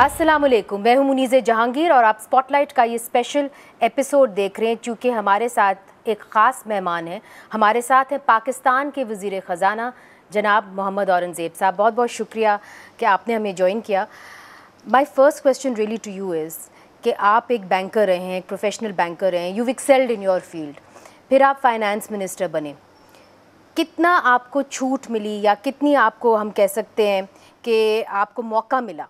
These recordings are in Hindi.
अस्सलाम वालेकुम मैं हूं मुनीज़ जहांगीर और आप स्पॉटलाइट का ये स्पेशल एपिसोड देख रहे हैं क्योंकि हमारे साथ एक ख़ास मेहमान हैं हमारे साथ हैं पाकिस्तान के वज़ी ख़ज़ाना जनाब मोहम्मद औरंगज़ेब साहब बहुत बहुत शुक्रिया कि आपने हमें ज्वाइन किया my first question really to you is कि आप एक बैंकर रहे हैं एक प्रोफेशनल बैंकर रहे हैं you excelled in your field फिर आप फाइनेंस मिनिस्टर बने कितना आपको छूट मिली या कितनी आपको हम कह सकते हैं कि आपको मौका मिला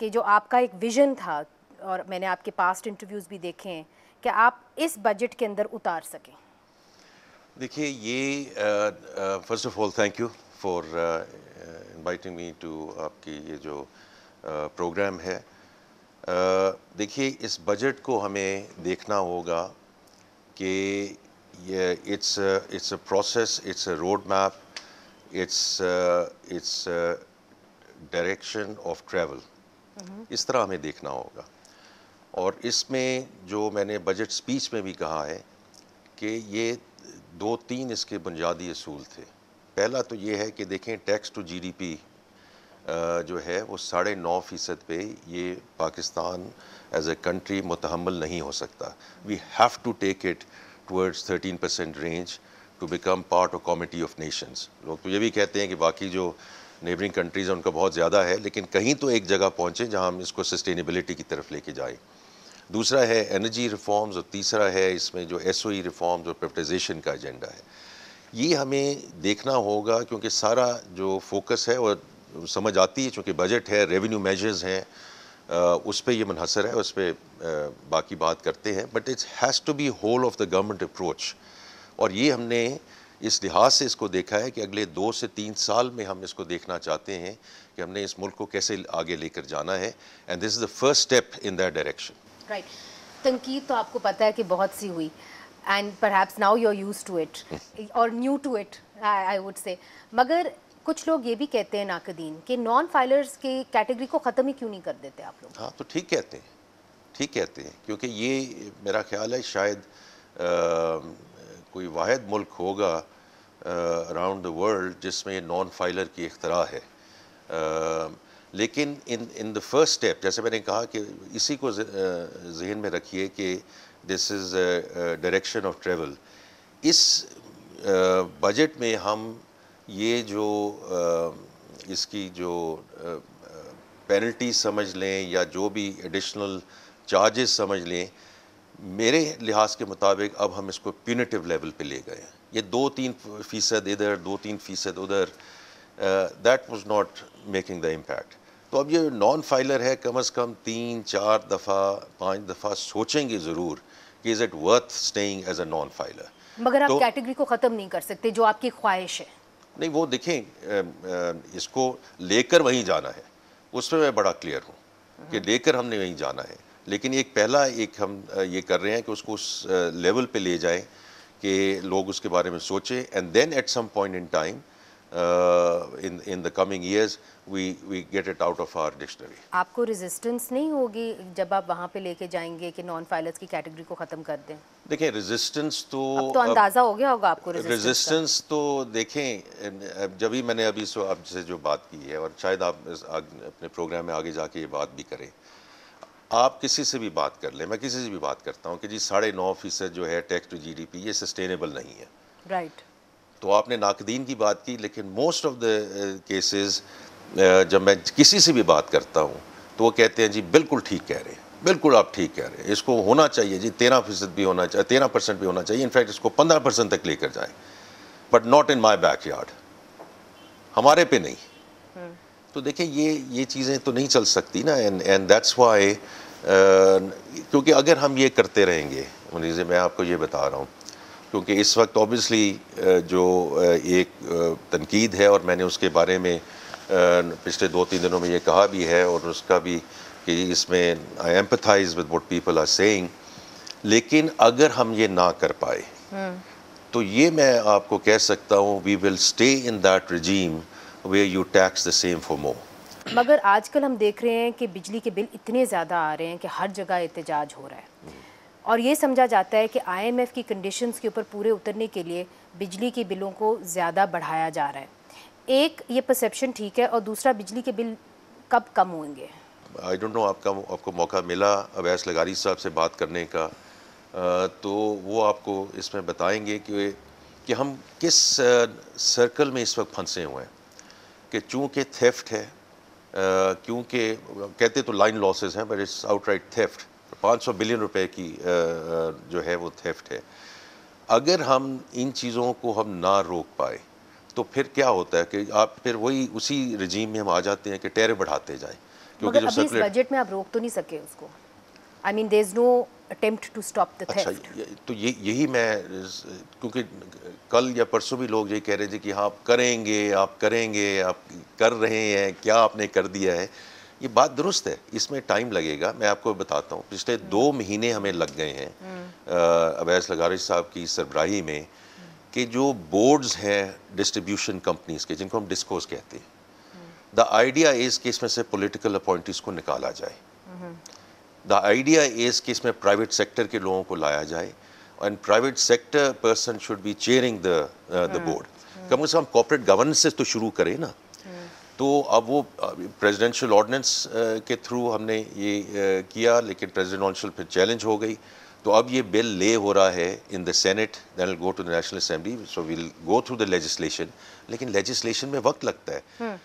कि जो आपका एक विज़न था और मैंने आपके पास्ट इंटरव्यूज़ भी देखे हैं कि आप इस बजट के अंदर उतार सकें देखिए ये first of all thank you for inviting me to आपकी ये जो प्रोग्राम uh, है uh, देखिए इस बजट को हमें देखना होगा कि ये it's it's a process it's a road map it's it's direction of travel hmm. इस तरह हमें देखना होगा और इसमें जो मैंने बजट स्पीच में भी कहा है कि ये दो तीन इसके बुनियादी असूल थे पहला तो ये है कि देखें टैक्स टू जीडीपी जो है वो साढ़े नौ फ़ीसद पे ये पाकिस्तान एज ए कंट्री मुतहमल नहीं हो सकता we have to take it towards thirteen percent range to become part of comity of nations लोग तो ये भी कहते हैं कि बाकी जो नेबरिंग कंट्रीज़ उनका बहुत ज़्यादा है लेकिन कहीं तो एक जगह पहुँचे जहाँ हम इसको सस्टेनेबिलिटी की तरफ लेके जाए दूसरा है एनर्जी रिफॉर्म्स और तीसरा है इसमें जो एस ओ रिफॉर्म्स और प्राइवेटाइजेशन का एजेंडा है ये हमें देखना होगा क्योंकि सारा जो फोकस है और समझ आती है चूँकि बजट है रेवेन्यू मेजर्स हैं उस पर यह मुनहसर है उस पर बाकी बात करते हैं but it's has to be whole of the government approach और ये हमने इस लिहाज से इसको देखा है कि अगले दो से तीन साल में हम इसको देखना चाहते हैं कि हमने इस मुल्क को कैसे आगे लेकर जाना है and this is the first step in that direction right तनकीद तो आपको पता है कि बहुत सी हुई एंड पर now you are use to it और new to it I would say मगर कुछ लोग ये भी कहते हैं नाकदीन कि नॉन फाइलर्स के कैटेगरी को ख़त्म ही क्यों नहीं कर देते आप लोग हाँ तो ठीक कहते हैं ठीक कहते हैं क्योंकि ये मेरा ख्याल है शायद आ, कोई वाद मुल्क होगा अराउंड द वर्ल्ड जिसमें नॉन फाइलर की अख्तरा है आ, लेकिन in in the first step जैसे मैंने कहा कि इसी को जहन में रखिए कि this is direction of travel इस बजट में हम ये जो इसकी जो पेनल्टी समझ लें या जो भी एडिशनल चार्जेस समझ लें मेरे लिहाज के मुताबिक अब हम इसको प्यूनिटिव लेवल पे ले गए ये दो तीन फ़ीसद इधर दो तीन फ़ीसद उधर that was not making the impact तो अब ये नॉन फाइलर है कम अज़ कम तीन चार दफ़ा पाँच दफ़ा सोचेंगे ज़रूर कि is it worth staying as a non filer मगर आप तो, कैटेगरी को ख़त्म नहीं कर सकते जो आपकी ख्वाहिश है नहीं वो देखें इसको लेकर वहीं जाना है उसमें मैं बड़ा क्लियर हूँ कि हम्म। लेकर हमने वहीं जाना है लेकिन एक पहला एक हम ये कर रहे हैं कि उसको उस लेवल पे ले जाएं कि लोग उसके बारे में सोचें and then at some point in time in in the coming years we we get it out of our dictionary आपको रेजिस्टेंस नहीं होगी जब आप वहाँ पे लेके जाएंगे कि नॉन फाइलर्स की कैटेगरी को ख़त्म कर दें देखें रेजिस्टेंस तो अब तो अंदाज़ा हो गया होगा आपको रेजिस्टेंस तो देखें जब ही मैंने अभी आपसे जो बात की है और शायद आप अपने प्रोग्राम में आगे जाके ये बात भी करें आप किसी से भी बात कर ले मैं किसी से भी बात करता हूँ कि जी साढ़े नौ फीसद जो है टैक्स टू जीडीपी ये सस्टेनेबल नहीं है राइट right. तो आपने नाकदीन की बात की लेकिन मोस्ट ऑफ द केसेस जब मैं किसी से भी बात करता हूँ तो वो कहते हैं जी बिल्कुल ठीक कह रहे हैं बिल्कुल आप ठीक कह रहे हैं इसको होना चाहिए जी तेरह फीसद भी होना चाहिए तेरह परसेंट भी होना चाहिए इनफैक्ट इसको पंद्रह परसेंट तक लेकर जाए but not in my backyard हमारे पे नहीं तो देखिए ये ये चीज़ें तो नहीं चल सकती ना एंड एंड दैट्स वाई क्योंकि अगर हम ये करते रहेंगे मुनीज़ मैं आपको ये बता रहा हूँ क्योंकि इस वक्त ऑब्वियसली uh, जो uh, एक uh, तनकीद है और मैंने उसके बारे में पिछले दो तीन दिनों में ये कहा भी है और उसका भी कि इसमें I empathise with what people are saying लेकिन अगर हम ये ना कर पाए हम्म। तो ये मैं आपको कह सकता हूँ we will stay in that regime where you tax the same for more. मगर आजकल हम देख रहे हैं कि बिजली के बिल इतने ज़्यादा आ रहे हैं कि हर जगह एहतजाज हो रहा है हम्म। और ये समझा जाता है कि आईएमएफ की कंडीशंस के ऊपर पूरे उतरने के लिए बिजली के बिलों को ज़्यादा बढ़ाया जा रहा है एक ये परसेप्शन ठीक है और दूसरा बिजली के बिल कब कम होंगे आई डोंट नो आपका आपको मौका मिला अवैस लगारी साहब से बात करने का आ, तो वो आपको इसमें बताएंगे कि कि हम किस सर्कल में इस वक्त फंसे हुए हैं कि चूँकि थेफ्ट है क्योंकि कहते तो लाइन लॉसेस हैं but it's outright theft 500 billion रुपए की आ, जो है वो थेफ्ट है अगर हम इन चीज़ों को हम ना रोक पाए तो फिर क्या होता है कि आप फिर वही उसी रजीम में हम आ जाते हैं कि टेरे बढ़ाते जाएं क्योंकि जो बजट में आप रोक तो नहीं सके उसको I mean there is no attempt to stop the अच्छा तो ये यही मैं क्योंकि कल या परसों भी लोग ये कह रहे थे कि हाँ आप करेंगे आप करेंगे आप कर रहे हैं क्या आपने कर दिया है ये बात दुरुस्त है इसमें टाइम लगेगा मैं आपको बताता हूँ पिछले हम्म। दो महीने हमें लग गए हैं हम्म। अवैस लगारिश साहब की सरबराही में हम्म। कि जो बोर्ड्स हैं डिस्ट्रीब्यूशन कंपनीज के जिनको हम डिस्कोस कहते हैं द आइडिया इज़ कि इसमें से पोलिटिकल अपॉइंटीज़ को निकाला जाए द आइडिया इज़ कि इसमें प्राइवेट सेक्टर के लोगों को लाया जाए and private sector person should be chairing the the board कम से कम कॉपरेट गवर्नेंस से तो शुरू करें ना hmm. तो अब वो प्रेसिडेंशियल uh, ऑर्डिनेंस uh, के थ्रू हमने ये uh, किया लेकिन प्रेसिडेंशियल फिर चैलेंज हो गई तो अब ये बिल ले हो रहा है in the senate then go to the national assembly so will go through the legislation लेकिन लेजिस्लेशन में वक्त लगता है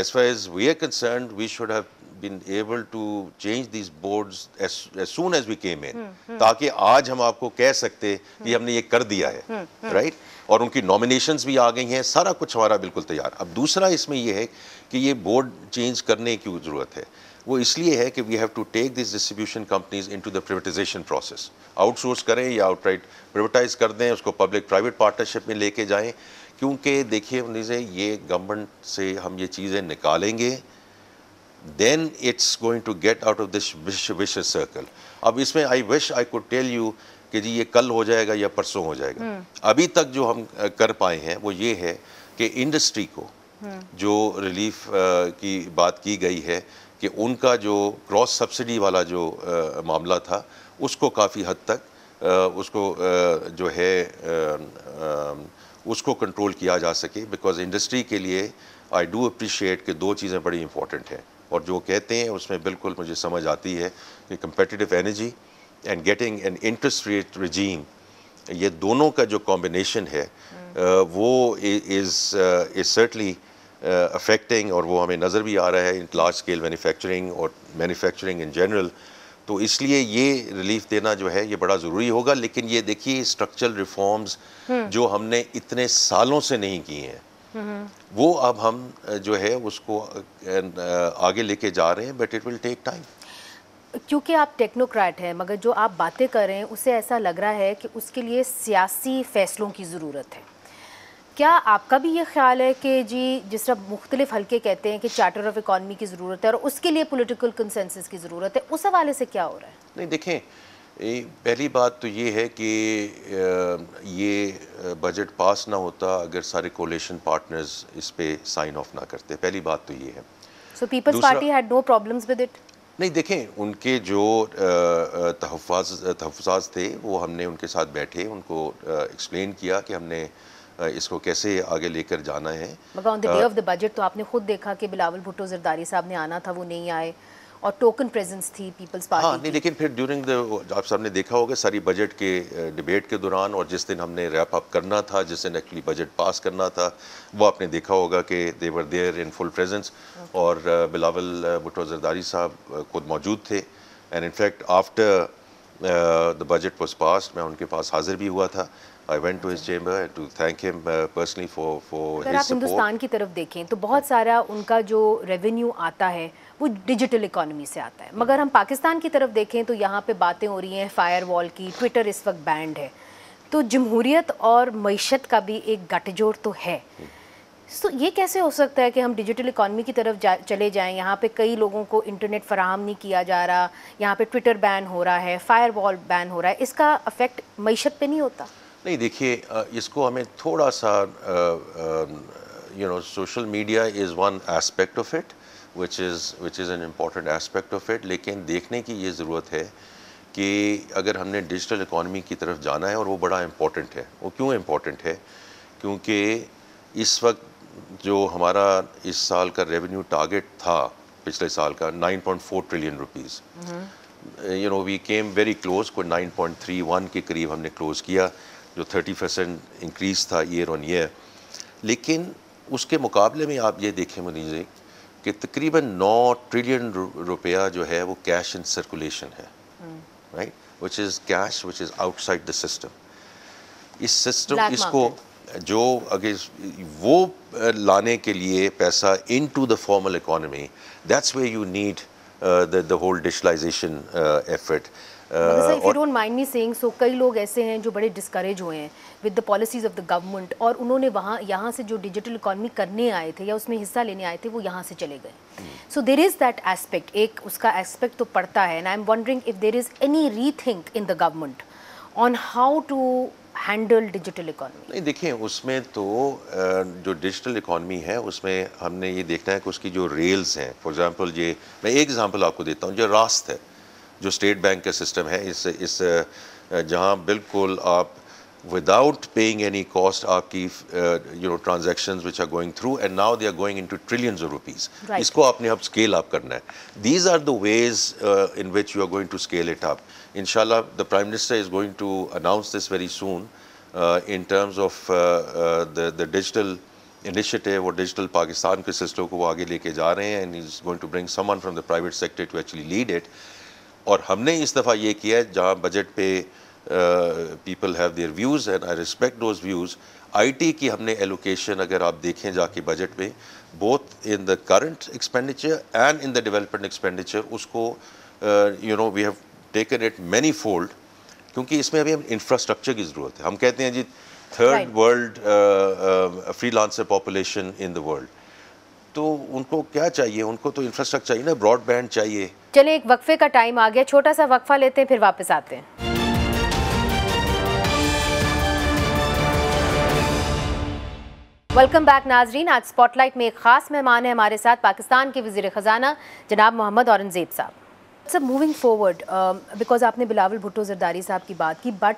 as far as we are concern we should have been able to change this boards as soon as we came in ताकि आज हम आपको कह सकते कि हम्म। हमने ये कर दिया है राइट हम्म, हम्म। right? और उनकी नॉमिनेशन भी आ गई हैं सारा कुछ हमारा बिल्कुल तैयार अब दूसरा इसमें यह है कि ये बोर्ड चेंज करने की ज़रूरत है वो इसलिए है कि we have to take this distribution companies into the privatisation process outsource करें या आउटराइट प्राइवेटाइज कर दें उसको पब्लिक प्राइवेट पार्टनरशिप में लेके जाएं क्योंकि देखिए उनसे ये गवर्नमेंट से हम ये चीज़ें निकालेंगे then it's going to get out of this vicious circle अब इसमें I wish I could tell you कि जी ये कल हो जाएगा या परसों हो जाएगा हम्म। अभी तक जो हम कर पाए हैं वो ये है कि इंडस्ट्री को हम्म। जो रिलीफ की बात की गई है कि उनका जो क्रॉस सब्सिडी वाला जो आ, मामला था उसको काफ़ी हद तक आ, उसको आ, जो है उसको कंट्रोल किया जा सके बिकॉज इंडस्ट्री के लिए आई डू अप्रिशिएट कि दो चीज़ें बड़ी इंपॉर्टेंट हैं और जो कहते हैं उसमें बिल्कुल मुझे समझ आती है कि competitive energy and getting an interest rate regime ये दोनों का जो कॉम्बिनेशन है हम्म। वो इज़ इज़ सर्टली अफेक्टिंग और वो हमें नज़र भी आ रहा है इन लार्ज स्केल मैन्युफैक्चरिंग और मैन्युफैक्चरिंग इन जनरल तो इसलिए ये रिलीफ देना जो है ये बड़ा ज़रूरी होगा लेकिन ये देखिए स्ट्रक्चरल रिफॉर्म्स हम्म। जो हमने इतने सालों से नहीं किए हैं हम्म। वो अब हम जो है उसको आगे लेके जा रहे हैं but it will take time क्योंकि आप टेक्नोक्रेट हैं मगर जो आप बातें कर रहे हैं उसे ऐसा लग रहा है कि उसके लिए सियासी फैसलों की ज़रूरत है क्या आपका भी ये ख्याल है कि जी जिस तरह मुख्तलिफ हल्के कहते हैं कि चार्टर ऑफ इकॉनमी की ज़रूरत है और उसके लिए पोलिटिकल कंसेंसिस की ज़रूरत है उस हवाले से क्या हो रहा है नहीं देखें पहली बात तो ये है कि ये बजट पास ना होता अगर सारे कोलेशन पार्टनर्स इस पर साइन ऑफ ना करते पहली बात तो ये है so Peoples Party had no problems with it नहीं देखें उनके जो तहफ़ तहफाज थे वो हमने उनके साथ बैठे उनको एक्सप्लेन किया कि हमने इसको कैसे आगे लेकर जाना है मगर on the day of the budget तो आपने खुद देखा कि बिलावल भुट्टो जरदारी साहब ने आना था वो नहीं आए और टोकन प्रेजेंस थी पीपल्स पार्टी हाँ नहीं लेकिन फिर ड्यूरिंग द आप सबने देखा होगा सारी बजट के डिबेट के दौरान और जिस दिन हमने रैप अप करना था जिस दिन एक्चुअली बजट पास करना था वो आपने देखा होगा कि they were there in full presence और बिलावल भुट्टो जरदारी साहब खुद मौजूद थे and in fact after the budget was pass मैं उनके पास हाजिर भी हुआ था I went to his chamber to thank him uh, personally for for अगर आप हिंदुस्तान की तरफ देखें तो बहुत सारा उनका जो रेवेन्यू आता है वो डिजिटल economy से आता है hmm. मगर हम पाकिस्तान की तरफ देखें तो यहाँ पे बातें हो रही हैं फायर वॉल की ट्विटर इस वक्त बैंड है तो जमहूरीत और मीशत का भी एक गठजोड़ तो है तो ये कैसे हो सकता है कि हम डिजिटल इकानमी की तरफ जा, चले जाएं यहाँ पे कई लोगों को इंटरनेट फराहम नहीं किया जा रहा यहाँ पे ट्विटर बैन हो रहा है फायर वॉल बैन हो रहा है इसका अफेक्ट मीशत पे नहीं होता नहीं देखिए इसको हमें थोड़ा सा you know social media is one aspect of it which is which is an important aspect of it लेकिन देखने की ये ज़रूरत है कि अगर हमने डिजिटल इकोनॉमी की तरफ जाना है और वो बड़ा इम्पॉर्टेंट है वो क्यों इम्पॉर्टेंट है क्योंकि इस वक्त जो हमारा इस साल का रेवेन्यू टारगेट था पिछले साल का 9.4 trillion rupees you know we came very close को 9.31 के करीब हमने क्लोज़ किया जो 30 परसेंट इंक्रीज़ था ईयर ऑन ईयर लेकिन उसके मुकाबले में आप ये देखें मुनीजे कि तकरीबन 9 ट्रिलियन रुपया जो है वो कैश इन सर्कुलेशन है right which is cash which is outside the system इस सिस्टम इसको जो अगर वो लाने के लिए पैसा into the formal economy that's way you need the whole digitalisation effort sir if you don't mind me saying so कई लोग ऐसे हैं जो बड़े डिस्करेज हुए हैं with the policies of the government और उन्होंने वहाँ यहाँ से जो डिजिटल इकॉनमी करने आए थे या उसमें हिस्सा लेने आए थे वो यहाँ से चले गए so there is that aspect एक उसका एस्पेक्ट तो पड़ता है and I am wondering if there is any re in the government on how to handle digital economy नहीं देखिए उसमें तो जो डिजिटल इकोनॉमी है उसमें हमने ये देखना है कि उसकी जो रेल्स हैं फॉर एग्जांपल ये मैं एक एग्जांपल आपको देता हूँ जो रास्त है जो स्टेट बैंक का सिस्टम है इस इस जहाँ बिल्कुल आप विदाउट पेइंग एनी कॉस्ट आपकी you know transaction which are going through and now they are going into trillion rupees इसको आपने अब स्केल आप करना है these are the ways in which you are going to scale it up इन शाह the prime minister is going to announce this very soon in terms of the digital initiative और डिजिटल पाकिस्तान के सिस्टम को वो आगे लेके जा रहे हैं and is going to bring someone from the private sector to actually lead it और हमने इस दफ़ा ये किया है जहाँ बजट पे people have their views and I respect those views IT की हमने एलोकेशन अगर आप देखें जाके बजट में both in the current expenditure and in the development expenditure उसको you know we have taken it manyfold क्योंकि इसमें अभी हम इंफ्रास्ट्रक्चर की ज़रूरत है हम कहते हैं जी third world freelancer population in the world तो उनको क्या चाहिए उनको तो इंफ्रास्ट्रक्चर चाहिए ना ब्रॉडबैंड चाहिए चले एक वक्फे का टाइम आ गया छोटा सा वक्फा लेते हैं फिर वापस आते हैं वेलकम बैक नाजरीन आज स्पॉटलाइट में एक खास मेहमान है हमारे साथ पाकिस्तान के वजीर ख़जाना जनाब मोहम्मद औरंगजेब साहब सर मूविंग फॉरवर्ड बिकॉज आपने बिलावल भुट्टो जरदारी साहब की बात की बट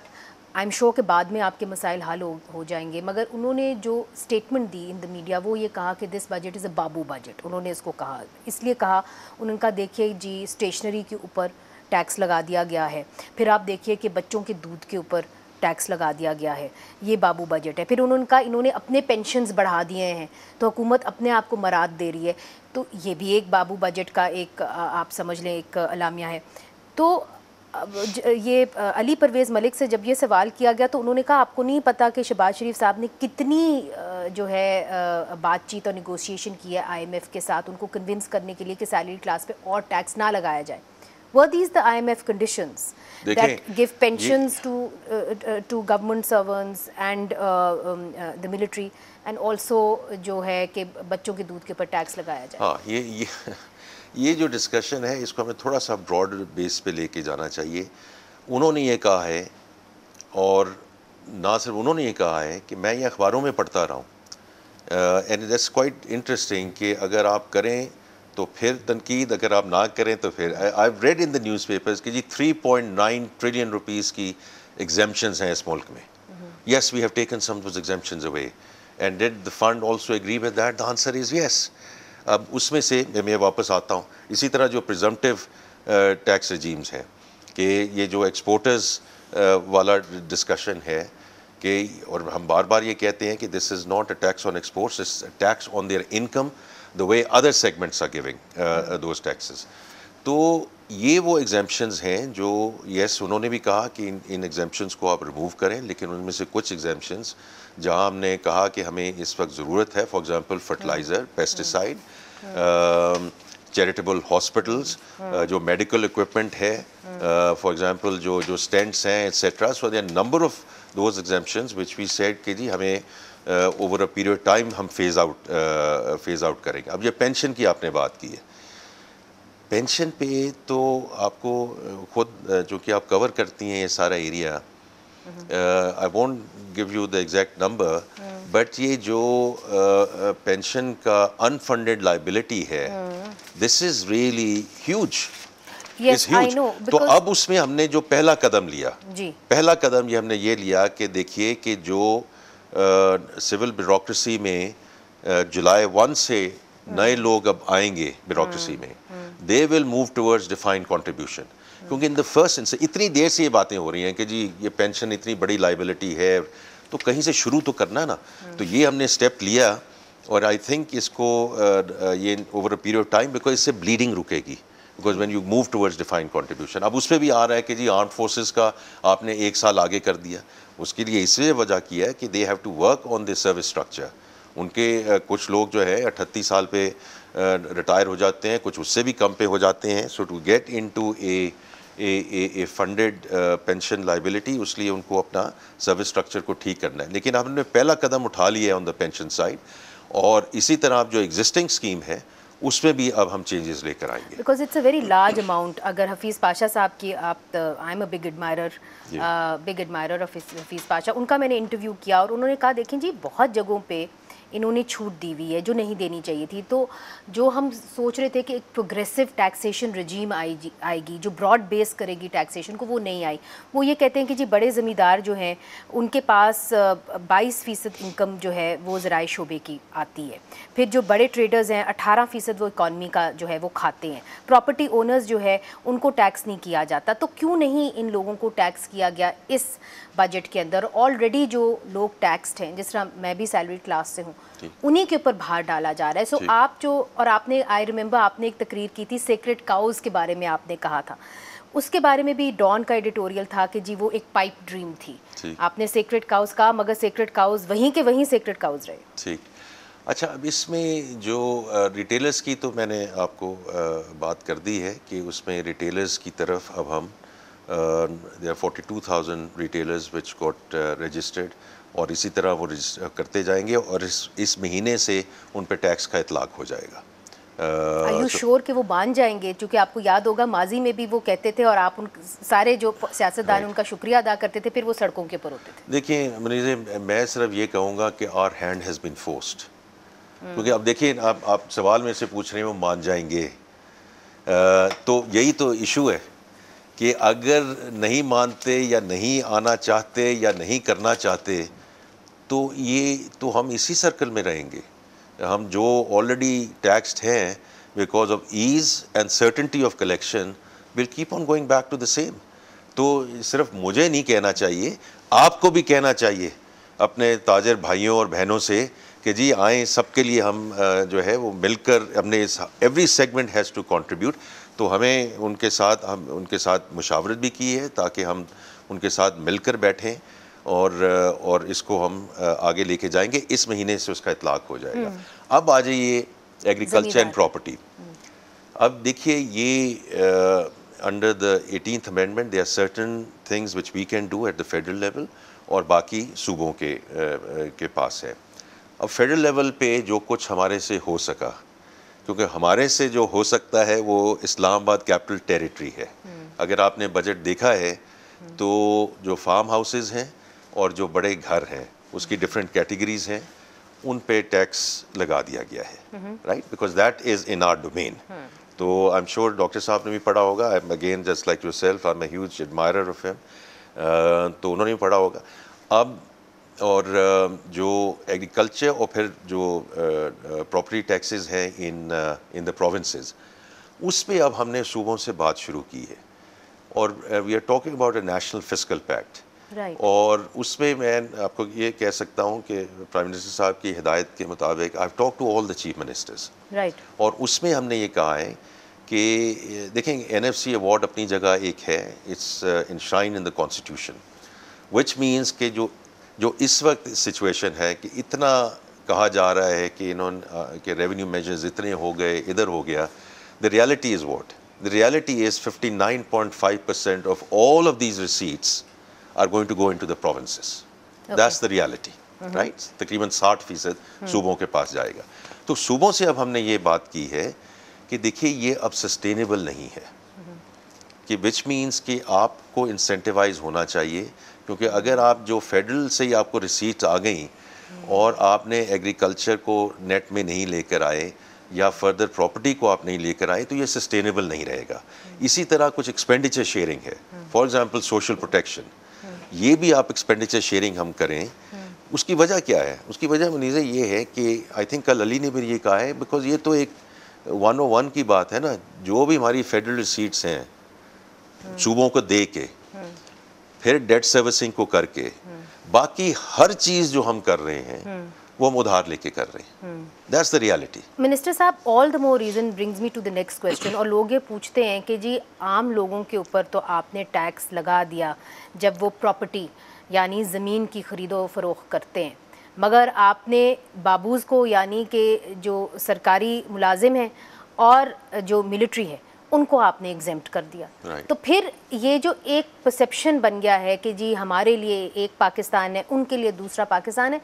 आई एम श्योर के बाद में आपके मसाइल हल हो, हो जाएंगे मगर उन्होंने जो स्टेटमेंट दी इन द मीडिया वो ये कहा कि this budget is a babu budget उन्होंने इसको कहा इसलिए कहा उनका देखिए जी स्टेशनरी के ऊपर टैक्स लगा दिया गया है फिर आप देखिए कि बच्चों के दूध के ऊपर टैक्स लगा दिया गया है ये बाबू बजट है फिर उनका इन्होंने अपने पेंशनस बढ़ा दिए हैं तो हुकूमत अपने आप को मराद दे रही है तो ये भी एक बाबू बजट का एक आप समझ लें एक अलामिया है तो ये अली परवेज़ मलिक से जब ये सवाल किया गया तो उन्होंने कहा आपको नहीं पता कि शहबाज शरीफ साहब ने कितनी जो है बातचीत और निगोशिएशन की है आईएमएफ के साथ उनको कन्विंस करने के लिए कि सैलरी क्लास पे और टैक्स ना लगाया जाए what is the I M F condition that give pension to to government servants and the military and also जो है कि बच्चों के दूध के ऊपर टैक्स लगाया जाए हाँ ये, ये ये जो डिस्कशन है इसको हमें थोड़ा सा ब्रॉड बेस पे लेके जाना चाहिए उन्होंने ये कहा है और ना सिर्फ उन्होंने ये कहा है कि मैं ये अखबारों में पढ़ता रहा हूँ एंड दैट्स क्वाइट इंटरेस्टिंग कि अगर आप करें तो फिर तनकीद अगर आप ना करें तो फिर I read in the newspapers कि जी 3.9 ट्रिलियन रुपीज़ की एग्जामेशंस हैं इस मुल्क में yes we have taken some away and did the fund also agree with that the answer is yes अब उसमें से मैं वापस आता हूँ इसी तरह जो प्रिजम्पटिव टैक्स रजीम्स है कि ये जो एक्सपोर्टर्स वाला डिस्कशन है कि और हम बार बार ये कहते हैं कि this is not a tax on exports is tax on their income the way other segments are giving those taxes तो ये वो एग्जाम्पन्स हैं जो यस उन्होंने भी कहा कि इन इन एग्जाम्पन्स को आप रिमूव करें लेकिन उनमें से कुछ एग्जाम्पन्स जहाँ हमने कहा कि हमें इस वक्त ज़रूरत है for example fertiliser pesticide charitable hospitals जो मेडिकल इक्विपमेंट है फॉर एग्ज़ाम्पल हम्म। जो जो स्टेंट्स हैं etcetera so there number of those examples which we said के जी हमें ओवर अ पीरियड टाइम हम फेज़ आउट फेज़ आउट करेंगे अब ये पेंशन की आपने बात की है पेंशन पे तो आपको खुद जो कि आप कवर करती हैं ये सारा area I won't give you the exact number but ये जो पेंशन uh, का अनफंडेड लाइबिलिटी है this is really huge Yes, Know, तो because... तो अब उसमें हमने जो पहला कदम लिया जी. पहला कदम ये हमने ये लिया कि देखिए कि जो सिविल ब्यूरोसी ब्यूरोक्रेसी में जुलाई वन से नए हम्म। लोग अब आएंगे ब्यूरोक्रेसी हम्म। में hmm. They will move towards defined contribution क्योंकि इन द फर्स्ट इंस इतनी देर से ये बातें हो रही हैं कि जी ये पेंशन इतनी बड़ी लाइबिलिटी है तो कहीं से शुरू तो करना ना हम्म। तो ये हमने स्टेप लिया और आई थिंक इसको ये over a period of time because इससे ब्लीडिंग रुकेगी because when you move towards defined contribution अब उस पर भी आ रहा है कि जी आर्म फोर्सेज का आपने एक साल आगे कर दिया उसके लिए इसलिए वजह किया है कि they have to work on this service structure उनके कुछ लोग जो है अट्ठतीस साल पे रिटायर हो जाते हैं कुछ उससे भी कम पे हो जाते हैं so to get into a a funded pension liability उसलिए उनको अपना सर्विस स्ट्रक्चर को ठीक करना है लेकिन आपने पहला कदम उठा लिया है ऑन द पेंशन साइड और इसी तरह आप जो एग्जिस्टिंग स्कीम है उसमें भी अब हम चेंजेस लेकर आएंगे because it's a very large amount अगर हफीज़ पाशा साहब की आप I am a big admirer big admirer of Hafeez Pasha उनका मैंने इंटरव्यू किया और उन्होंने कहा देखें जी बहुत जगहों पे इन्होंने छूट दी हुई है जो नहीं देनी चाहिए थी तो जो हम सोच रहे थे कि एक प्रोग्रेसिव टैक्सेशन रजीम आएगी आएगी जो ब्रॉड बेस करेगी टैक्सेशन को वो नहीं आई वो ये कहते हैं कि जी बड़े ज़मींदार जो हैं उनके पास बाईस फ़ीसद इनकम जो है वो ज़राए शोबे की आती है फिर जो बड़े ट्रेडर्स हैं अठारह फ़ीसद वो इकानमी का जो है वो खाते हैं प्रॉपर्टी ओनर्स जो है उनको टैक्स नहीं किया जाता तो क्यों नहीं इन लोगों को टैक्स किया गया इस बजट के अंदर ऑलरेडी जो लोग टैक्सड हैं जिस तरह मैं भी सैलरी क्लास से हूँ उन्हीं के ऊपर भार डाला जा रहा है सो so आप जो और आपने आई रिमेम्बर आपने एक तकरीर की थी सीक्रेट काउज के बारे में आपने कहा था उसके बारे में भी डॉन का एडिटोरियल था कि जी वो एक पाइप ड्रीम थी आपने सीक्रेट काउज कहा मगर सीक्रेट काउज वहीं के वहीं सीक्रेट काउज रहे ठीक अच्छा अब इसमें जो रिटेलर्स की तो मैंने आपको बात कर दी है कि उसमें रिटेलर्स की तरफ अब हम there are forty two thousand retailers which got registered और इसी तरह वो करते जाएंगे और इस इस महीने से उन पर टैक्स का इतलाक हो जाएगा आर यू श्योर कि वो मान जाएंगे क्योंकि आपको याद होगा माजी में भी वो कहते थे और आप उन सारे जो सियासतदान right. उनका शुक्रिया अदा करते थे फिर वो सड़कों के ऊपर होते थे देखिए मनीजे मैं सिर्फ ये कहूँगा कि our hand has been forced क्योंकि अब देखिए आप आप सवाल में से पूछ रहे हैं वो मान जाएंगे आ, तो यही तो इशू है कि अगर नहीं मानते या नहीं आना चाहते या नहीं करना चाहते तो ये तो हम इसी सर्कल में रहेंगे हम जो ऑलरेडी टैक्सड हैं because of ease and certainty of collection will keep on going back to the same तो सिर्फ मुझे नहीं कहना चाहिए आपको भी कहना चाहिए अपने ताजर भाइयों और बहनों से कि जी आए सबके लिए हम जो है वो मिलकर हमने इस every segment has to contribute तो हमें उनके साथ हम उनके साथ मुशावरत भी की है ताकि हम उनके साथ मिलकर बैठें और और इसको हम आगे लेके जाएंगे इस महीने से उसका इतलाक हो जाएगा हम्म। अब आ जाइए एग्रीकल्चर एंड प्रॉपर्टी अब देखिए ये under the eighteenth amendment there are certain things which we can do at the federal level और बाकी सूबों के uh, के पास है अब फेडरल लेवल पे जो कुछ हमारे से हो सका क्योंकि हमारे से जो हो सकता है वो इस्लामाबाद कैपिटल टेरिटरी है हम्म। अगर आपने बजट देखा है हम्म। तो जो फार्म हाउसेज हैं और जो बड़े घर हैं उसकी डिफरेंट कैटेगरीज हैं उन पे टैक्स लगा दिया गया है right because that is in our domain तो आई एम श्योर डॉक्टर साहब ने भी पढ़ा होगा I am again just like yourself I am huge admirer of him तो उन्होंने भी पढ़ा होगा अब और जो एग्रीकल्चर और फिर जो प्रॉपर्टी टैक्सेस हैं इन इन द प्रोविंसेस उस पर अब हमने सूबों से बात शुरू की है और we are talking about a national physical pact और उसमें मैं आपको ये कह सकता हूँ कि प्राइम मिनिस्टर साहब की हिदायत के मुताबिक I talk to all the chief ministers right और उसमें हमने ये कहा है कि देखें एन एफ सी अवार्ड अपनी जगह एक है it's enshrined in the constitution which means के जो जो इस वक्त सिचुएशन है कि इतना कहा जा रहा है कि इन्होंने कि रेवेन्यू मेजर्स इतने हो गए इधर हो गया the reality is what the reality is five percent of all of these receipts are going to go into the provinces that's the reality right तकरीबन साठ फीसद सूबों के पास जाएगा तो सूबों से अब हमने ये बात की है कि देखिए ये अब सस्टेनेबल नहीं है mm-hmm. कि विच मीन्स कि आपको इंसेंटिवाइज होना चाहिए क्योंकि अगर आप जो फेडरल से ही आपको रिसीट्स आ गई और आपने एग्रीकल्चर को नेट में नहीं लेकर आए या फर्दर प्रॉपर्टी को आप नहीं लेकर आए तो ये सस्टेनेबल नहीं रहेगा इसी तरह कुछ एक्सपेंडिचर शेयरिंग है फॉर एग्जांपल सोशल प्रोटेक्शन ये भी आप एक्सपेंडिचर शेयरिंग हम करें उसकी वजह क्या है उसकी वजह मनीजा ये है कि आई थिंक कल अली ने भी ये कहा है बिकॉज ये तो एक वन ओ वन की बात है ना जो भी हमारी फेडरल रिसीट्स हैं हम्म। सूबों को दे के हम्म। फिर डेट सर्विसिंग को करके बाकी हर चीज़ जो हम कर रहे हैं हम्म। वो हम उधार लेके कर रहे हैं दैट्स द रियलिटी मिनिस्टर साहब all the more reason brings me to the next question और लोग ये पूछते हैं कि जी आम लोगों के ऊपर तो आपने टैक्स लगा दिया जब वो प्रॉपर्टी यानी ज़मीन की ख़रीदो फरोख करते हैं मगर आपने बाबूज़ को यानी के जो सरकारी मुलाजिम हैं और जो मिलिट्री है उनको आपने एग्जेम्प्ट कर दिया right. तो फिर ये जो एक परसेप्शन बन गया है कि जी हमारे लिए एक पाकिस्तान है उनके लिए दूसरा पाकिस्तान है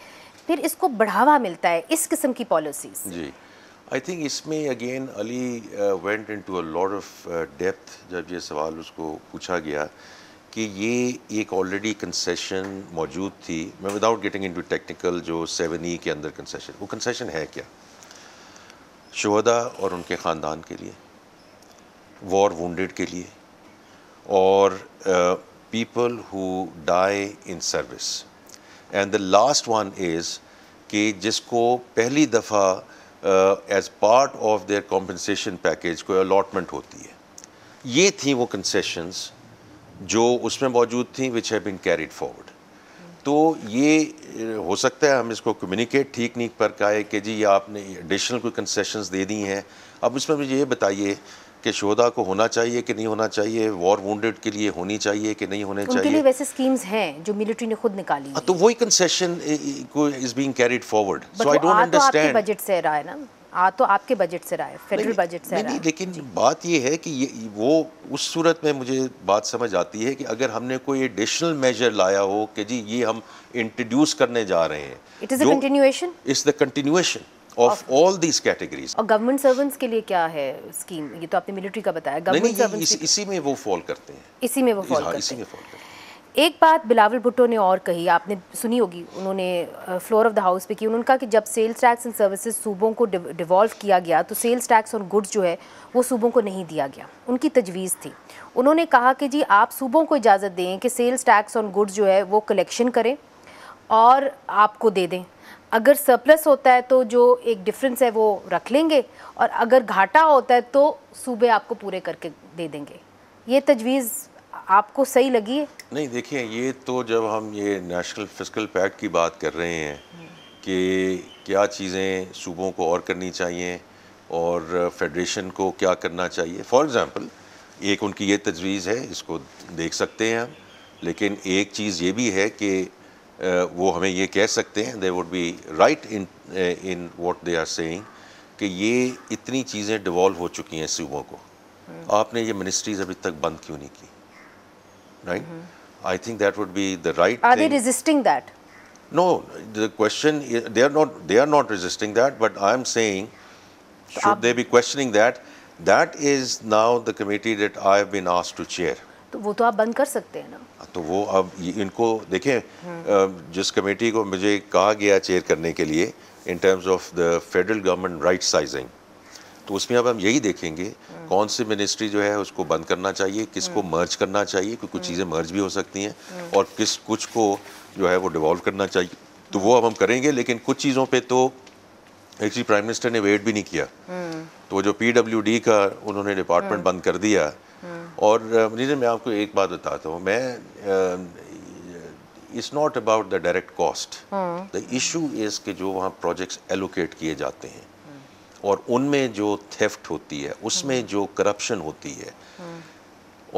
फिर इसको बढ़ावा मिलता है इस किस्म की पॉलिसी जी आई थिंक इसमें again early went into a of depth जब ये सवाल उसको पूछा गया कि ये एक ऑलरेडी कंसेशन मौजूद थी मैं विदाउट गेटिंग टू टेक्निकल जो सेवन ई e के अंदर कंसेशन वो कंसेशन है क्या शहदा और उनके ख़ानदान के लिए वॉर वेड के लिए और people who die in service and the last one is कि जिसको पहली दफ़ा as part of their compensation package कोई अलॉटमेंट होती है ये थी वो कंसेशंस जो उसमें मौजूद थी which have been carried forward तो ये uh, हो सकता है हम इसको कम्युनिकेट ठीक नहीं कर पाए कि जी ये आपने एडिशनल कोई कंसेशंस दे दी हैं अब इसमें मुझे ये बताइए कि शोधा को होना चाहिए कि नहीं होना चाहिए वॉर वूडेड के लिए होनी चाहिए कि नहीं होने चाहिए लिए वैसे स्कीम्स हैं जो मिलिट्री ने खुद निकाली हाँ, तो वही कंसेशन को is being carried forward so I don't understand budget से रहा है ना आ तो आपके बजट से रहा है फेडरल बजट से नहीं, रहा है लेकिन बात यह है कि ये वो उस सूरत में मुझे बात समझ आती है कि अगर हमने कोई एडिशनल मेजर लाया हो कि जी ये हम इंट्रोड्यूस करने जा रहे हैं it is the continuation it's the continuation of all these categories और गवर्नमेंट सर्वेंट्स के लिए क्या है स्कीम ये तो आपने मिलिट्री का बताया गवर्नमेंट सर्वेंट्स इस, इसी में वो फॉल करते हैं इसी में वो फॉल हाँ, इसी में फॉल करते हैं एक बात बिलावल भुट्टो ने और कही आपने सुनी होगी उन्होंने फ्लोर ऑफ द हाउस पे की उन्होंने कहा कि जब सेल्स टैक्स एंड सर्विसेज सूबों को डिवॉल्व किया गया तो सेल्स टैक्स और गुड्स जो है वो सूबों को नहीं दिया गया उनकी तजवीज़ थी उन्होंने कहा कि जी आप सूबों को इजाज़त दें कि सेल्स टैक्स और गुड्स जो है वो कलेक्शन करें और आपको दे दें अगर सरप्लस होता है तो जो एक डिफरेंस है वो रख लेंगे और अगर घाटा होता है तो सूबे आपको पूरे करके दे देंगे ये तजवीज़ आपको सही लगी है नहीं देखिए ये तो जब हम ये नेशनल फिजिकल पैक्ट की बात कर रहे हैं कि क्या चीज़ें सूबों को और करनी चाहिए और फेडरेशन को क्या करना चाहिए फॉर एग्ज़ाम्पल एक उनकी ये तजवीज़ है इसको देख सकते हैं हम लेकिन एक चीज़ ये भी है कि वो हमें ये कह सकते हैं they would be right in in what they are saying कि ये इतनी चीज़ें डिवॉल्व हो चुकी हैं सूबों को हम्म। आपने ये मिनिस्ट्रीज अभी तक बंद क्यों नहीं की right I think that would be the right are they resisting that no the question they are not they are not resisting that but I am saying should they be questioning that that is now the committee that I have been asked to chair तो वो तो आप बंद कर सकते हैं ना हाँ, तो वो अब इनको देखें जिस कमेटी को मुझे कहा गया चेयर करने के लिए in terms of the federal government right sizing तो उसमें अब हम यही देखेंगे कौन सी मिनिस्ट्री जो है उसको बंद करना चाहिए किसको मर्ज करना चाहिए क्योंकि कुछ चीज़ें मर्ज भी हो सकती हैं और किस कुछ को जो है वो डिवॉल्व करना चाहिए तो वो अब हम करेंगे लेकिन कुछ चीज़ों पे तो एक्चुअली प्राइम मिनिस्टर ने वेट भी नहीं किया हम्म। तो जो पी का उन्होंने डिपार्टमेंट हम्म। बंद कर दिया और मनीजर मैं आपको एक बात बताता हूँ मैं it's not about the direct cost हाँ। द इशू इज़ के जो वहाँ प्रोजेक्ट्स एलोकेट किए जाते हैं और उनमें जो थेफ्ट होती है उसमें हाँ। जो करप्शन होती है हाँ।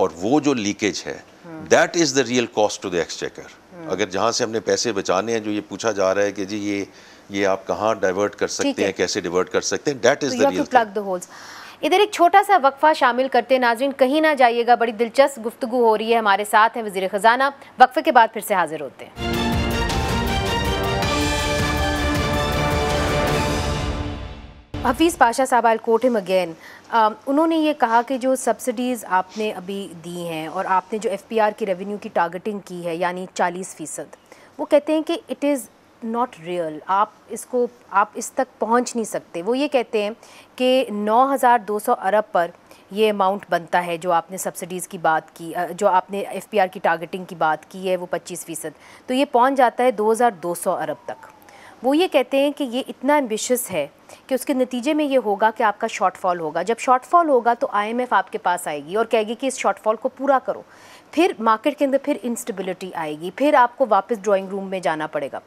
और वो जो लीकेज है that is the real cost to the exchequer अगर जहाँ से हमने पैसे बचाने हैं जो ये पूछा जा रहा है कि जी ये ये आप कहाँ डाइवर्ट कर सकते हैं कैसे डिवर्ट कर सकते हैं दैट इज़ द रियल इधर एक छोटा सा वक्फा शामिल करते नाजरीन कहीं ना जाइएगा बड़ी दिलचस्प गुफ्तु हो रही है हमारे साथ हैं वजीर ख़जाना वक्फे के बाद फिर से हाजिर होते हैं हफीज़ पाशा साहब आल कोटिम अगेन उन्होंने ये कहा कि जो सब्सिडीज़ आपने अभी दी हैं और आपने जो आर की रेवेन्यू की टारगेटिंग की है यानी 40 फ़ीसद वो कहते हैं कि इट इज़ नॉट रियल आप इसको आप इस तक पहुंच नहीं सकते वो ये कहते हैं कि 9,200 अरब पर ये अमाउंट बनता है जो आपने सब्सिडीज़ की बात की जो आपने एफपीआर की टारगेटिंग की बात की है वो 25 फ़ीसद तो ये पहुंच जाता है 2,200 अरब तक वो ये कहते हैं कि ये इतना एम्बिशस है कि उसके नतीजे में ये होगा कि आपका शॉर्टफॉल होगा जब शॉर्टफॉल होगा तो आईएमएफ आपके पास आएगी और कहेगी कि इस शॉर्टफॉल को पूरा करो फिर मार्केट के अंदर फिर इंस्टेबिलिटी आएगी फिर आपको वापस ड्राइंग रूम में जाना पड़ेगा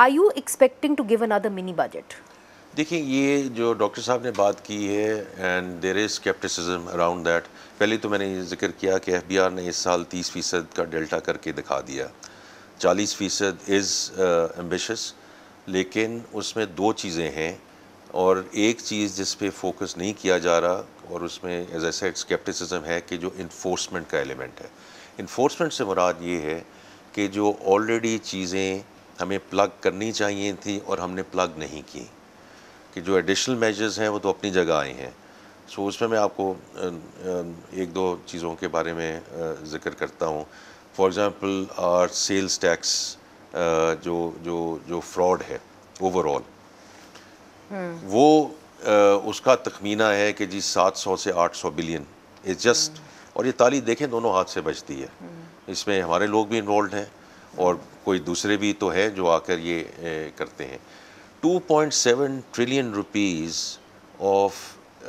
are you expecting to give another mini budget देखिए ये जो डॉक्टर साहब ने बात की है and there is scepticism around that पहले तो मैंने ये जिक्र किया कि एफ ने इस साल 30 फ़ीसद का डेल्टा करके दिखा दिया 40 फ़ीसद इज़ एम्बिशस लेकिन उसमें दो चीज़ें हैं और एक चीज़ जिस पे फोकस नहीं किया जा रहा और उसमें एज ए सेट स्केप्टिसिज्म है कि जो इन्फोर्समेंट का एलिमेंट है इन्फोर्समेंट से मुराद ये है कि जो ऑलरेडी चीज़ें हमें प्लग करनी चाहिए थी और हमने प्लग नहीं की कि जो एडिशनल मेजर्स हैं वो तो अपनी जगह आए हैं सो so, उसमें मैं आपको एक दो चीज़ों के बारे में ज़िक्र करता हूँ for example our sales tax जो जो जो फ्रॉड है ओवरऑल हम्म। वो उसका तखमीना है कि जी 700 से 800 बिलियन इज जस्ट और ये ताली देखें दोनों हाथ से बचती है हम्म। इसमें हमारे लोग भी इन्वॉल्व हैं और कोई दूसरे भी तो है जो आकर ये करते हैं 2.7 trillion rupees of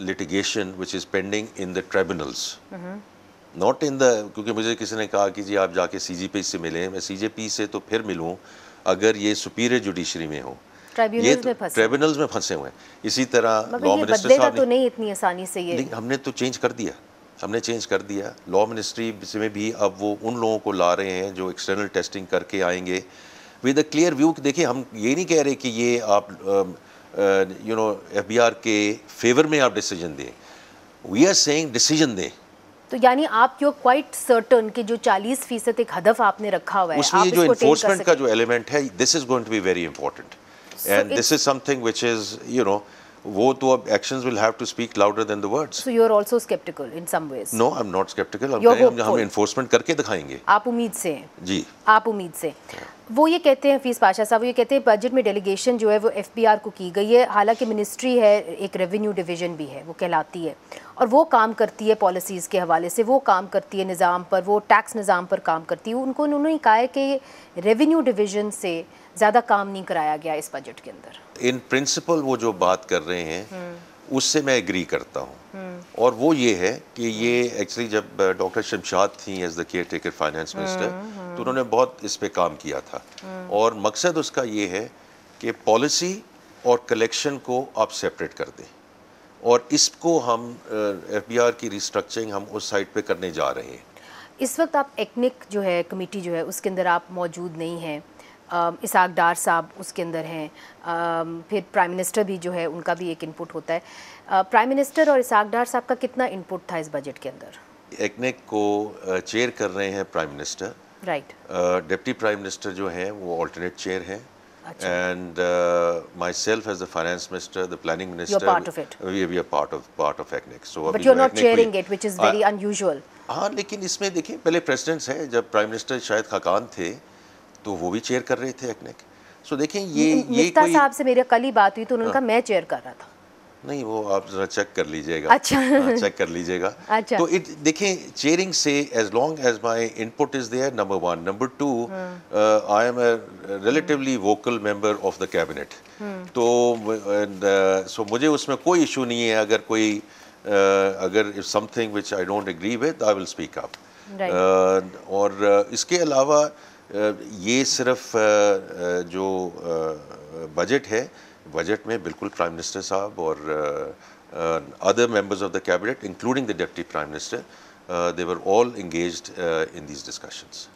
litigation litigation is pending in the tribunals not in the क्योंकि मुझे किसी ने कहा कि जी आप जाके सी से मिलें मैं सी से तो फिर मिलूँ अगर ये सुपीरियर जुडिशरी में हो ये ट्रिब्यूनल्स तो में फंसे हुए हैं इसी तरह लॉ मिनिस्टर साहब तो नहीं इतनी आसानी से ये हमने तो चेंज कर दिया हमने चेंज कर दिया लॉ मिनिस्ट्री में भी अब वो उन लोगों को ला रहे हैं जो एक्सटर्नल टेस्टिंग करके आएंगे विद अ क्लियर व्यू देखिए हम ये नहीं कह रहे कि ये आप यू नो एफ के फेवर में आप डिसीजन दें वी आर सेइंग डिसीजन दें तो यानी आप यू क्वाइट सर्टन कि जो 40 फीसद एक हदफ आपने रखा हुआ है उसमें जो इन्फोर्समेंट का जो एलिमेंट है this is going to be very important and this is something which is you know वो तो actions will have to speak louder than the words. So you are also skeptical in some ways. No, I'm not skeptical. अब हम enforcement करके दिखाएंगे. आप उम्मीद से हैं. जी. आप उम्मीद से. Yeah. वो ये कहते हैं फीस पाशा साहब ये कहते हैं बजट में डेलीगेशन जो है वो आर को की गई है हालांकि मिनिस्ट्री है एक रेवेन्यू डिवीजन भी है वो कहलाती है और वो काम करती है पॉलिसीज़ के हवाले से वो काम करती है निज़ाम पर वो टैक्स निज़ाम पर काम करती है उनको उन्होंने कहा है कि रेवेन्यू डिवीजन से ज़्यादा काम नहीं कराया गया इस बजट के अंदर इन प्रिंसिपल वो जो बात कर रहे हैं हम्म। उससे मैं एग्री करता हूँ हम्म। और वो ये है कि ये एक्चुअली जब डॉक्टर शमशाद थी as the caretaker finance minister तो उन्होंने बहुत इस पर काम किया था हम्म। और मकसद उसका ये है कि पॉलिसी और कलेक्शन को आप सेपरेट कर दें और इसको हम एफ बी आर की रिस्ट्रक्चरिंग हम उस साइड पे करने जा रहे हैं इस वक्त आप एक्निक जो है कमेटी जो है उसके अंदर आप मौजूद नहीं हैं इसाक डार साहब उसके अंदर हैं फिर प्राइम मिनिस्टर भी जो है उनका भी एक इनपुट होता है प्राइम मिनिस्टर और इसाक डार साहब का कितना इनपुट था इस बजट के अंदर एक्नेक को चेयर कर रहे हैं prime minister right deputy prime minister जो हैं वो ऑल्टरनेट चेयर हैं and uh, self as the finance minister the planning minister. You're part of it. We, we are part of part of ECNIC. So but you're not chairing it, which हाँ लेकिन इसमें देखिए पहले प्रेसिडेंट्स हैं जब प्राइम मिनिस्टर शायद खाकान थे तो वो भी चेयर कर रहे थे एक्नेक सो देखें ये ये कोई साहब से मेरी कल ही बात हुई तो उन्होंने कहा हाँ। मैं चेयर कर रहा था नहीं वो आप जरा चेक कर लीजिएगा अच्छा हाँ, चेक कर लीजिएगा अच्छा तो इट देखें चेयरिंग से as long as my input is there number one number two I am a relatively vocal member of the cabinet तो सो uh, मुझे उसमें कोई इशू नहीं है अगर कोई uh, अगर if something which I don't agree with I will speak up और uh, इसके अलावा uh, ये सिर्फ जो बजट है बजट में बिल्कुल प्राइम मिनिस्टर साहब और other members of the cabinet including the deputy prime minister they were all engage in these discussions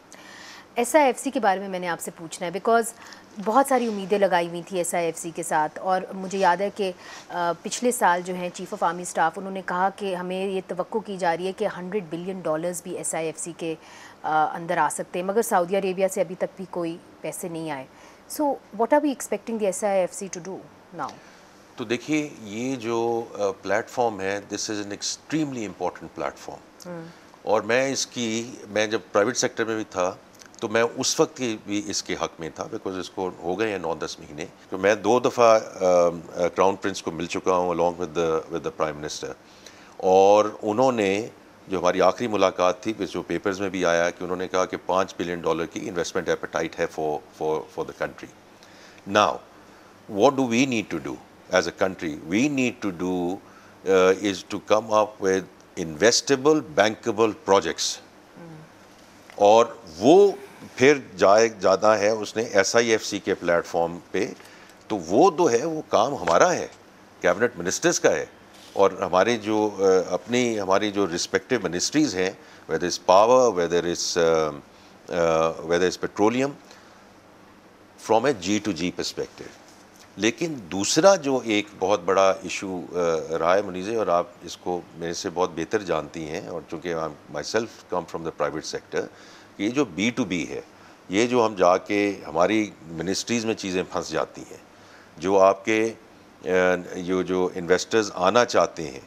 S I F C के बारे में मैंने आपसे पूछना है बिकॉज बहुत सारी उम्मीदें लगाई हुई थी एस आई एफ सी के साथ और मुझे याद है कि पिछले साल जो है चीफ ऑफ आर्मी स्टाफ उन्होंने कहा कि हमें ये तो की जा रही है कि हंड्रेड बिलियन डॉलर्स भी एस आई एफ सी के अंदर आ सकते हैं मगर सऊदी अरेबिया से अभी तक भी कोई पैसे नहीं आए so what are we expecting the S I F C to do now तो देखिए ये जो प्लेटफॉर्म है this is an extremely important platform और मैं इसकी मैं जब प्राइवेट सेक्टर में भी था तो मैं उस वक्त भी इसके हक में था बिकॉज इसको हो गए हैं नौ दस महीने तो मैं दो दफ़ा क्राउन प्रिंस को मिल चुका हूँ along with with the prime minister और उन्होंने जो हमारी आखिरी मुलाकात थी फिर जो पेपर्स में भी आया कि उन्होंने कहा कि पाँच बिलियन डॉलर की इन्वेस्टमेंट एपेटाइट है for for for the country now what do we need to do as a country we need to do is to come up with investable investable, projects और वो फिर जाए ज़्यादा है उसने एस आई एफ सी के प्लेटफॉर्म पे तो वो तो है वो काम हमारा है कैबिनेट मिनिस्टर्स का है और हमारे जो अपनी हमारी जो रिस्पेक्टिव मिनिस्ट्रीज़ हैं whether is power whether is whether is petroleum from a G to G perspective लेकिन दूसरा जो एक बहुत बड़ा इशू रहा है मुनीज़े और आप इसको मेरे से बहुत बेहतर जानती हैं और चूँकि myself come from the private sector ये जो बी टू बी है ये जो हम जाके हमारी मिनिस्ट्रीज़ में चीज़ें फंस जाती हैं जो आपके ये जो इन्वेस्टर्स आना चाहते हैं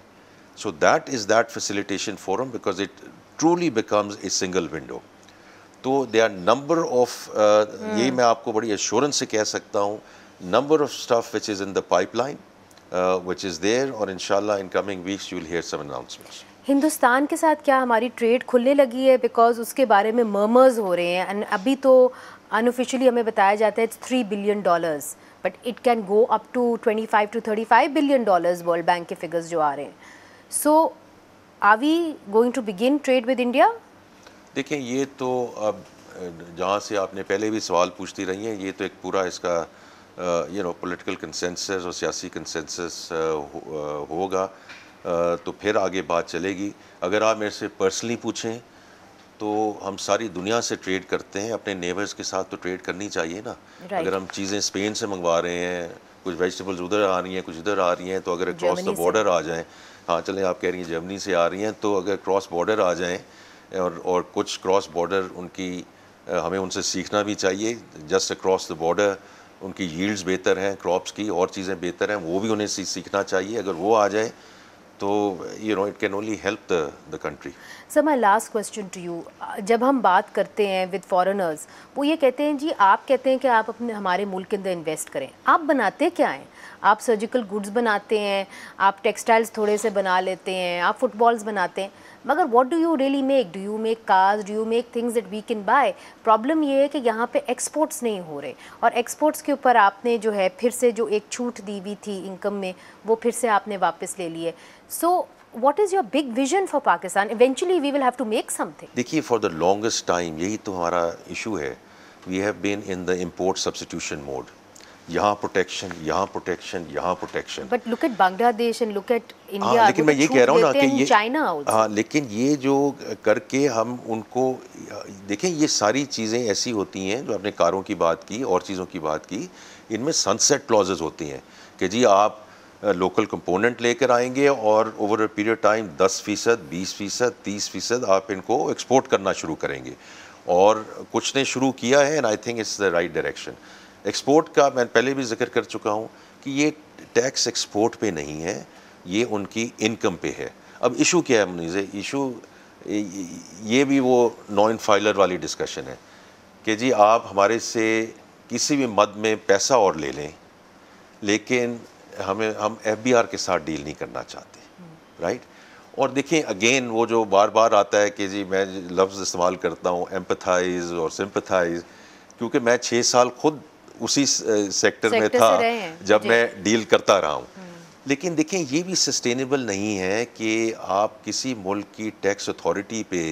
so that is that facilitation forum because it truly becomes a single window तो दे आर नंबर ऑफ ये मैं आपको बड़ी एश्योरेंस से कह सकता हूँ number of staff which is in the pipeline, uh, which is there, or in in coming weeks you will hear some announcements. Hindustan के साथ क्या हमारी ट्रेड खुलने लगी है बिकॉज उसके बारे में मर्मर्स हो रहे हैं एंड अभी तो अनऑफिशियली हमें बताया जाता है it's three billion dollars but it can go up to 25 to 35 billion dollars world bank के फिगर्स जो आ रहे हैं so are we going to begin trade with India देखिए ये तो अब जहाँ से आपने पहले भी सवाल पूछती रही हैं ये तो एक पूरा इसका यू नो पॉलिटिकल कंसेंसस और सियासी कंसेंसस होगा तो फिर आगे बात चलेगी अगर आप मेरे से पर्सनली पूछें तो हम सारी दुनिया से ट्रेड करते हैं अपने नेबर्स के साथ तो ट्रेड करनी चाहिए ना right. अगर हम चीज़ें स्पेन से मंगवा रहे हैं कुछ वेजिटेबल्स उधर आ रही हैं कुछ इधर आ रही हैं तो अगर क्रॉस द बॉर्डर आ जाएँ हाँ चलें आप कह रही हैं जर्मनी से आ रही हैं तो अगर क्रॉस बॉर्डर आ जाएँ और और कुछ क्रॉस बॉर्डर उनकी हमें उनसे सीखना भी चाहिए जस्ट अक्रॉस द बॉर्डर उनकी यील्ड्स बेहतर हैं क्रॉप्स की और चीज़ें बेहतर हैं वो भी उन्हें सीखना चाहिए अगर वो आ जाए तो you know it can only help the the country sir my last question to you जब हम बात करते हैं विद फॉरेनर्स वो ये कहते हैं जी आप कहते हैं कि आप अपने हमारे मुल्क के अंदर इन्वेस्ट करें आप बनाते क्या हैं आप सर्जिकल गुड्स बनाते हैं आप टेक्सटाइल्स थोड़े से बना लेते हैं आप फुटबॉल्स बनाते हैं मगर what do you really make do you make cars do you make things that we can buy problem ये है कि यहाँ पे एक्सपोर्ट्स नहीं हो रहे और एक्सपोर्ट्स के ऊपर आपने जो है फिर से जो एक छूट दी हुई थी इनकम में वो फिर से आपने वापस ले लिए So what is your big vision for Pakistan? Eventually we will have to make something. देखिए for the longest time यही तो हमारा issue है. We have been in the import substitution mode. यहाँ प्रोटेक्शन यहाँ प्रोटेक्शन यहाँ protection but look at Bangladesh and look at India लेकिन मैं ये कह रहा हूँ ना कि ये चाइना हाँ लेकिन ये जो करके हम उनको देखें ये सारी चीज़ें ऐसी होती हैं जो आपने कारों की बात की और चीज़ों की बात की इनमें सनसेट क्लॉजेज होती हैं कि जी आप लोकल कंपोनेंट लेकर आएंगे और ओवर अ पीरियड टाइम 10 फ़ीसद बीस फ़ीसद तीस फ़ीसद आप इनको एक्सपोर्ट करना शुरू करेंगे और कुछ ने शुरू किया है and I think it's the right direction export का मैं पहले भी जिक्र कर चुका हूँ कि ये टैक्स एक्सपोर्ट पे नहीं है ये उनकी इनकम पे है अब इशू क्या है मुनीजे इशू ये भी वो नॉन फाइलर वाली डिस्कशन है कि जी आप हमारे से किसी भी मद में पैसा और ले लें लेकिन हमें हम एफ के साथ डील नहीं करना चाहते राइट और देखें अगेन वो जो बार बार आता है कि जी मैं लफ्ज़ इस्तेमाल करता हूँ एम्पथाइज और सिम्पथाइज क्योंकि मैं छः साल खुद उसी सेक्टर में था जब मैं डील करता रहा हूँ हम्म। लेकिन देखें ये भी सस्टेनेबल नहीं है कि आप किसी मुल्क की टैक्स अथॉरिटी पे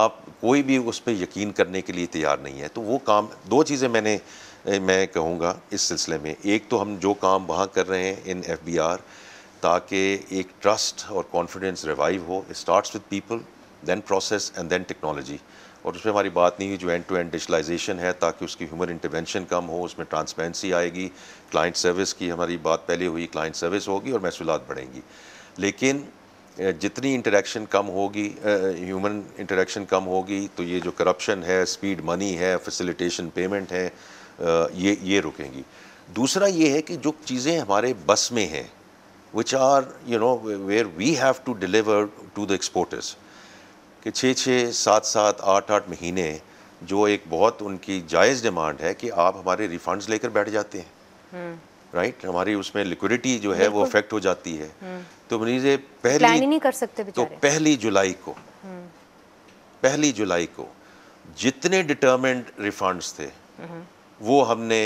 आप कोई भी उस पर यकीन करने के लिए तैयार नहीं है तो वो काम दो चीज़ें मैंने मैं कहूँगा इस सिलसिले में एक तो हम जो काम वहाँ कर रहे हैं इन एफ बी आर ताकि एक ट्रस्ट और कॉन्फिडेंस रिवाइव हो start with people then process and then technology और उसमें हमारी बात नहीं हुई जो एंड टू एंड डिजिटलाइजेशन है ताकि उसकी ह्यूमन इंटरवेंशन कम हो उसमें ट्रांसपेरेंसी आएगी क्लाइंट सर्विस की हमारी बात पहले हुई क्लाइंट सर्विस होगी और महसूल बढ़ेंगी लेकिन जितनी इंटरेक्शन कम होगी ह्यूमन इंटरेक्शन कम होगी तो ये जो करप्शन है स्पीड मनी है फैसिलिटेशन पेमेंट है ये ये रुकेंगी दूसरा ये है कि जो चीज़ें हमारे बस में हैं which are you know where we have to deliver to the exporters कि छः छः सात सात आठ आठ महीने जो एक बहुत उनकी जायज़ डिमांड है कि आप हमारे रिफंड्स लेकर बैठ जाते हैं राइट हम्म। right? हमारी उसमें लिक्विडिटी जो है वो अफेक्ट हो जाती है हम्म। तो मरीज पहली नहीं कर सकते तो पहली जुलाई को हम्म। पहली जुलाई को जितने डिटर्मेंट रिफंड्स थे वो हमने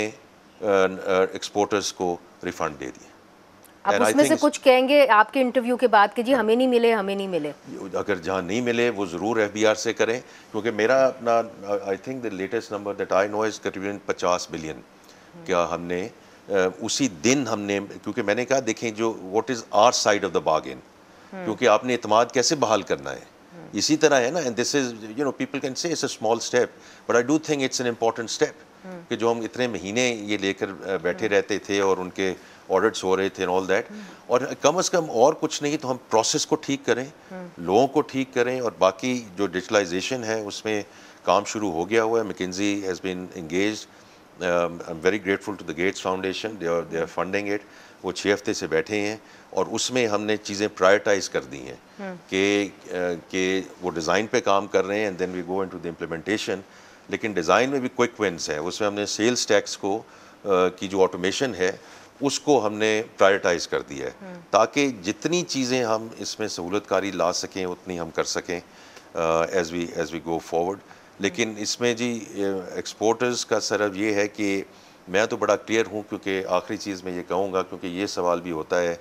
एक्सपोर्टर्स को रिफंड दे दिए आप उसमें से कुछ कहेंगे आपके इंटरव्यू के बाद के जी हमें नहीं मिले हमें नहीं मिले अगर जहाँ नहीं मिले वो ज़रूर एफ से करें क्योंकि मेरा अपना I think the latest number that I know is करीबन पचास बिलियन क्या हमने उसी दिन हमने क्योंकि मैंने कहा देखें जो what is our side of the bargain क्योंकि आपने इतमाद कैसे बहाल करना है इसी तरह है ना and this is you know people can say it's a small step but I do think it's an important step कि जो हम इतने महीने ये लेकर बैठे hmm. रहते थे और उनके ऑडिट्स हो रहे थे ऑल दैट hmm. और कम अज़ कम और कुछ नहीं तो हम प्रोसेस को ठीक करें hmm. लोगों को ठीक करें और बाकी जो डिजिटलाइजेशन है उसमें काम शुरू हो गया हुआ है McKinsey has been engage I am very grateful to the Gates foundation they are they are funding it वो छः हफ्ते से बैठे हैं और उसमें हमने चीज़ें प्रायोरटाइज कर दी हैं हम्म। कि कि वो डिज़ाइन पे काम कर रहे हैं and then we go into the implementation लेकिन डिज़ाइन में भी क्विक विंस है उसमें हमने सेल्स टैक्स को आ, की जो ऑटोमेशन है उसको हमने प्रायोरटाइज कर दिया है हम्म। ताकि जितनी चीज़ें हम इसमें सहूलतकारी ला सकें उतनी हम कर सकें as we as we go forward लेकिन इसमें जी एक्सपोर्टर्स का सरफ ये है कि मैं तो बड़ा क्लियर हूँ क्योंकि आखिरी चीज़ मैं ये कहूँगा क्योंकि ये सवाल भी होता है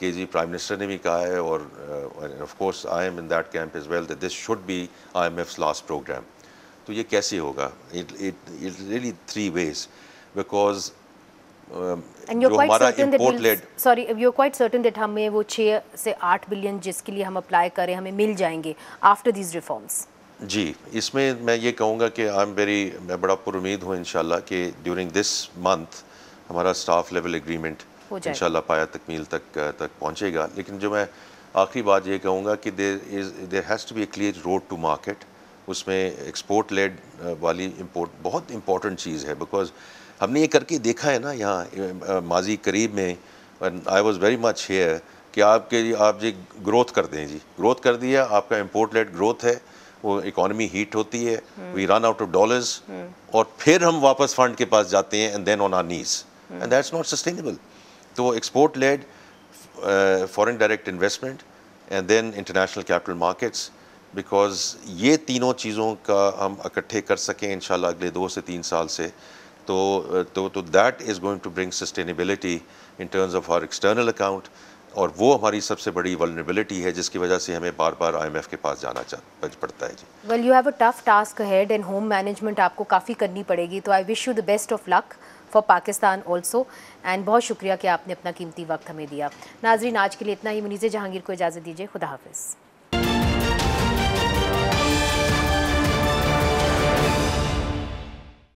कि जी प्राइम मिनिस्टर ने भी कहा है और of course I am in that camp is well this should be I M F last programme तो ये कैसे होगा it it really three ways because हमें वो छः से आठ बिलियन जिसके लिए हम अप्लाई करें हमें मिल जाएंगे आफ्टर दीज रिफॉर्म्स जी इसमें मैं ये कहूँगा कि आई एम वेरी मैं बड़ा पुरुद हूँ इनशाला कि ड्यूरिंग दिस मंथ हमारा स्टाफ लेवल एग्रीमेंट इन पाया तकमील तक तक पहुँचेगा लेकिन जो मैं आखिरी बात ये कहूँगा कि there is there has to be a clear road to market उसमें एक्सपोर्ट लेड वाली इम्पोर्ट बहुत इम्पोर्टेंट चीज़ है बिकॉज हमने ये करके देखा है ना यहाँ माजी करीब में I was very much here कि आपके आप जी ग्रोथ कर दें जी ग्रोथ कर दिया आपका इम्पोर्ट लेड ग्रोथ है वो इकोनॉमी हीट होती है we run out of dollars और फिर हम वापस फंड के पास जाते हैं and then on our knees and that's not sustainable तो वो export led foreign direct investment and then international capital markets because ये तीनों चीज़ों का हम इकट्ठे कर सकें इन अगले दो से तीन साल से तो तो that is going to bring sustainability in terms of our external account और वो हमारी सबसे बड़ी वलनेबिलिटी है जिसकी वजह से हमें बार बार आईएमएफ के पास जाना पड़ता है जी well you have a tough task head and home management आपको काफ़ी करनी पड़ेगी तो I wish you the best of luck for Pakistan also and बहुत शुक्रिया कि आपने अपना कीमती वक्त हमें दिया नाजरीन आज के लिए इतना ही मुनीज़ जहांगीर को इजाज़त दीजिए खुदा हाफिज़